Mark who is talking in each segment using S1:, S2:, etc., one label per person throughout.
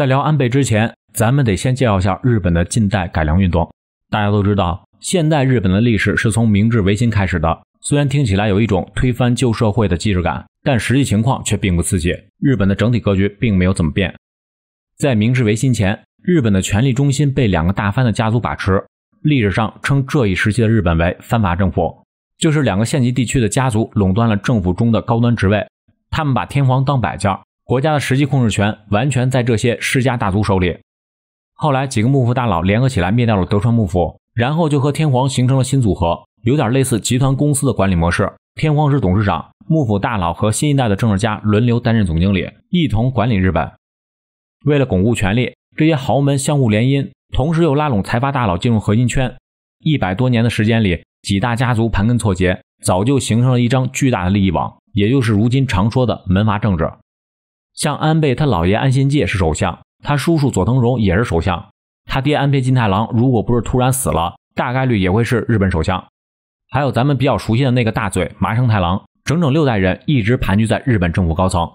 S1: 在聊安倍之前，咱们得先介绍下日本的近代改良运动。大家都知道，现代日本的历史是从明治维新开始的。虽然听起来有一种推翻旧社会的既视感，但实际情况却并不刺激。日本的整体格局并没有怎么变。在明治维新前，日本的权力中心被两个大藩的家族把持，历史上称这一时期的日本为藩阀政府，就是两个县级地区的家族垄断了政府中的高端职位，他们把天皇当摆件。国家的实际控制权完全在这些世家大族手里。后来，几个幕府大佬联合起来灭掉了德川幕府，然后就和天皇形成了新组合，有点类似集团公司的管理模式。天皇是董事长，幕府大佬和新一代的政治家轮流担任总经理，一同管理日本。为了巩固权力，这些豪门相互联姻，同时又拉拢财阀大佬进入核心圈。一百多年的时间里，几大家族盘根错节，早就形成了一张巨大的利益网，也就是如今常说的门阀政治。像安倍他姥爷安信介是首相，他叔叔佐藤荣也是首相，他爹安倍晋太郎如果不是突然死了，大概率也会是日本首相。还有咱们比较熟悉的那个大嘴麻生太郎，整整六代人一直盘踞在日本政府高层。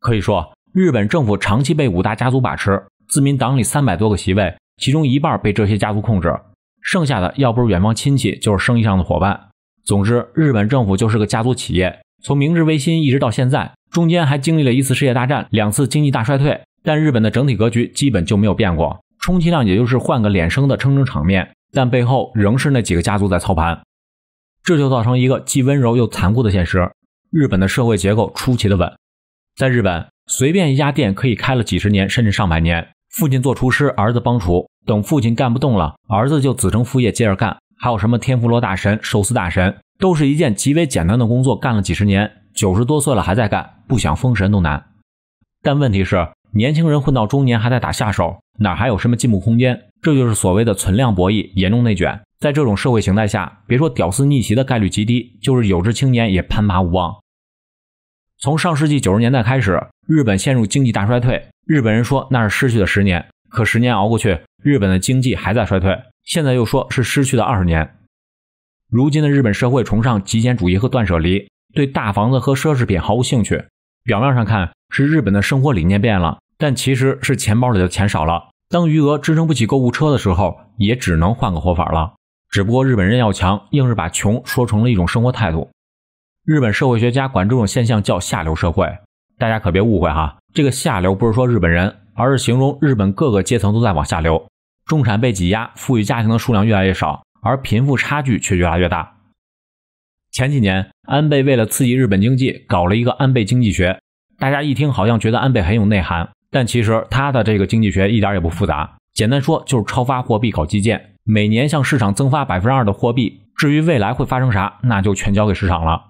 S1: 可以说，日本政府长期被五大家族把持，自民党里三百多个席位，其中一半被这些家族控制，剩下的要不是远方亲戚，就是生意上的伙伴。总之，日本政府就是个家族企业，从明治维新一直到现在。中间还经历了一次世界大战，两次经济大衰退，但日本的整体格局基本就没有变过，充其量也就是换个脸生的撑撑场面，但背后仍是那几个家族在操盘，这就造成一个既温柔又残酷的现实：日本的社会结构出奇的稳。在日本，随便一家店可以开了几十年甚至上百年，父亲做厨师，儿子帮厨，等父亲干不动了，儿子就子承父业接着干。还有什么天妇罗大神、寿司大神，都是一件极为简单的工作，干了几十年。九十多岁了还在干，不想封神都难。但问题是，年轻人混到中年还在打下手，哪还有什么进步空间？这就是所谓的存量博弈，严重内卷。在这种社会形态下，别说屌丝逆袭的概率极低，就是有志青年也攀爬无望。从上世纪九十年代开始，日本陷入经济大衰退。日本人说那是失去的十年，可十年熬过去，日本的经济还在衰退。现在又说是失去的二十年。如今的日本社会崇尚极简主义和断舍离。对大房子和奢侈品毫无兴趣，表面上看是日本的生活理念变了，但其实是钱包里的钱少了。当余额支撑不起购物车的时候，也只能换个活法了。只不过日本人要强，硬是把穷说成了一种生活态度。日本社会学家管这种现象叫“下流社会”。大家可别误会哈，这个“下流”不是说日本人，而是形容日本各个阶层都在往下流，中产被挤压，富裕家庭的数量越来越少，而贫富差距却越来越大。前几年，安倍为了刺激日本经济，搞了一个安倍经济学。大家一听，好像觉得安倍很有内涵，但其实他的这个经济学一点也不复杂。简单说，就是超发货币搞基建，每年向市场增发百分之二的货币。至于未来会发生啥，那就全交给市场了。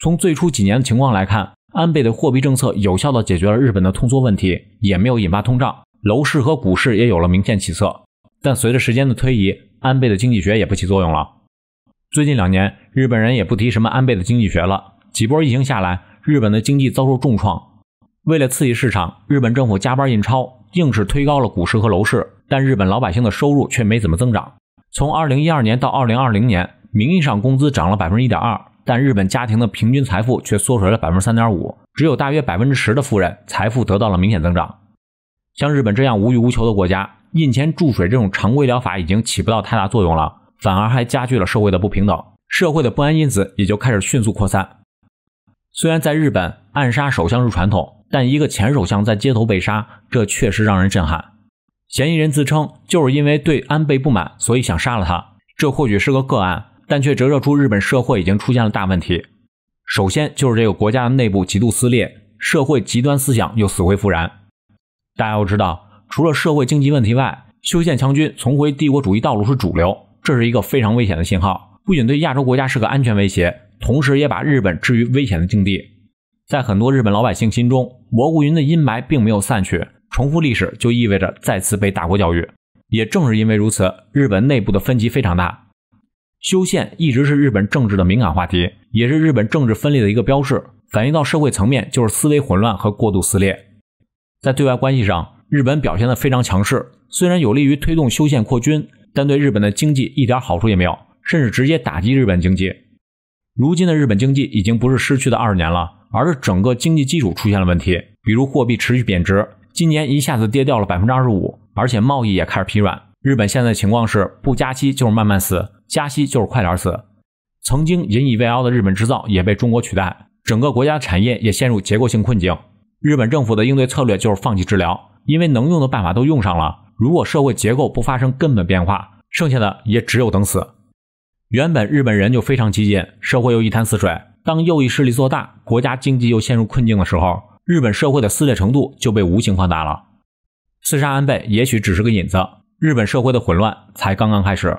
S1: 从最初几年的情况来看，安倍的货币政策有效地解决了日本的通缩问题，也没有引发通胀，楼市和股市也有了明显起色。但随着时间的推移，安倍的经济学也不起作用了。最近两年，日本人也不提什么安倍的经济学了。几波疫情下来，日本的经济遭受重创。为了刺激市场，日本政府加班印钞，硬是推高了股市和楼市，但日本老百姓的收入却没怎么增长。从2012年到2020年，名义上工资涨了1.2%，但日本家庭的平均财富却缩水了3.5%，只有大约10%的富人财富得到了明显增长。像日本这样无欲无求的国家，印钱注水这种常规疗法已经起不到太大作用了。反而还加剧了社会的不平等，社会的不安因子也就开始迅速扩散。虽然在日本暗杀首相是传统，但一个前首相在街头被杀，这确实让人震撼。嫌疑人自称就是因为对安倍不满，所以想杀了他。这或许是个个案，但却折射出日本社会已经出现了大问题。首先就是这个国家的内部极度撕裂，社会极端思想又死灰复燃。大家要知道，除了社会经济问题外，修宪强军、重回帝国主义道路是主流。这是一个非常危险的信号，不仅对亚洲国家是个安全威胁，同时也把日本置于危险的境地。在很多日本老百姓心中，蘑菇云的阴霾并没有散去。重复历史就意味着再次被大国教育。也正是因为如此，日本内部的分歧非常大。修宪一直是日本政治的敏感话题，也是日本政治分裂的一个标志。反映到社会层面，就是思维混乱和过度撕裂。在对外关系上，日本表现得非常强势，虽然有利于推动修宪扩军。但对日本的经济一点好处也没有，甚至直接打击日本经济。如今的日本经济已经不是失去的二十年了，而是整个经济基础出现了问题，比如货币持续贬值，今年一下子跌掉了百分之二十五，而且贸易也开始疲软。日本现在的情况是，不加息就是慢慢死，加息就是快点死。曾经引以为傲的日本制造也被中国取代，整个国家产业也陷入结构性困境。日本政府的应对策略就是放弃治疗，因为能用的办法都用上了。如果社会结构不发生根本变化，剩下的也只有等死。原本日本人就非常激进，社会又一潭死水。当右翼势力做大，国家经济又陷入困境的时候，日本社会的撕裂程度就被无形放大了。刺杀安倍也许只是个引子，日本社会的混乱才刚刚开始。